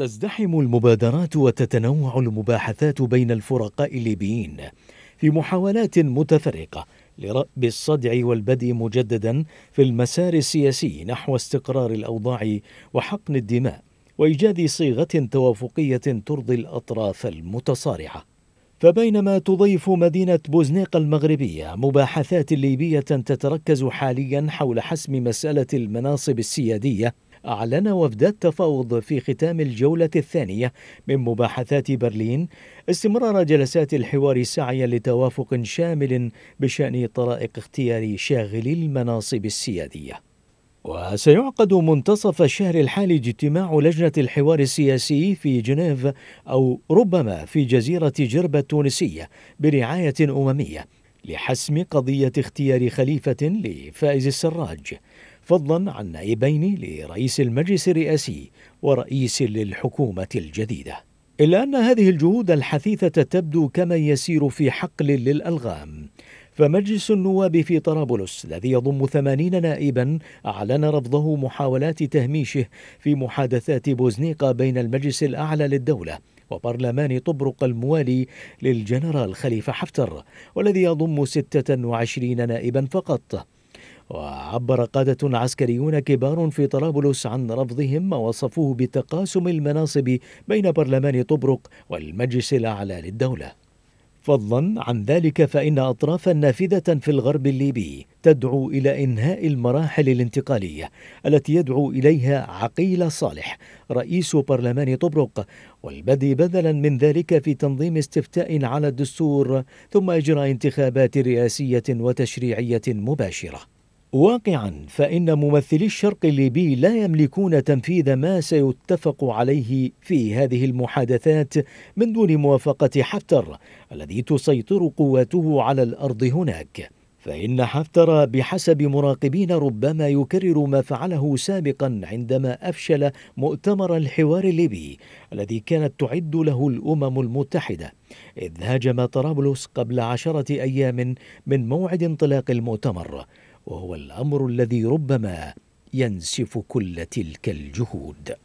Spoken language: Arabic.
تزدحم المبادرات وتتنوع المباحثات بين الفرقاء الليبيين في محاولات متفرقه لرأب الصدع والبدء مجددا في المسار السياسي نحو استقرار الاوضاع وحقن الدماء وايجاد صيغه توافقيه ترضي الاطراف المتصارعه فبينما تضيف مدينة بوزنيقة المغربية مباحثات ليبية تتركز حاليا حول حسم مسألة المناصب السيادية أعلن وفد التفاوض في ختام الجولة الثانية من مباحثات برلين استمرار جلسات الحوار سعيا لتوافق شامل بشأن طرائق اختيار شاغلي المناصب السيادية. وسيعقد منتصف الشهر الحالي اجتماع لجنة الحوار السياسي في جنيف أو ربما في جزيرة جربة التونسية برعاية أممية لحسم قضية اختيار خليفة لفائز السراج فضلا عن نائبين لرئيس المجلس الرئاسي ورئيس للحكومة الجديدة إلا أن هذه الجهود الحثيثة تبدو كمن يسير في حقل للألغام فمجلس النواب في طرابلس الذي يضم ثمانين نائبا أعلن رفضه محاولات تهميشه في محادثات بوزنيقة بين المجلس الأعلى للدولة وبرلمان طبرق الموالي للجنرال خليفة حفتر والذي يضم 26 نائبا فقط وعبر قادة عسكريون كبار في طرابلس عن رفضهم ووصفوه بتقاسم المناصب بين برلمان طبرق والمجلس الأعلى للدولة فضلا عن ذلك فإن أطرافا نافذة في الغرب الليبي تدعو إلى إنهاء المراحل الانتقالية التي يدعو إليها عقيل صالح رئيس برلمان طبرق والبدء بدلا من ذلك في تنظيم استفتاء على الدستور ثم إجراء انتخابات رئاسية وتشريعية مباشرة واقعا فان ممثلي الشرق الليبي لا يملكون تنفيذ ما سيتفق عليه في هذه المحادثات من دون موافقه حفتر الذي تسيطر قواته على الارض هناك فإن حفتر بحسب مراقبين ربما يكرر ما فعله سابقا عندما أفشل مؤتمر الحوار الليبي الذي كانت تعد له الأمم المتحدة إذ هاجم طرابلس قبل عشرة أيام من موعد انطلاق المؤتمر وهو الامر الذي ربما ينسف كل تلك الجهود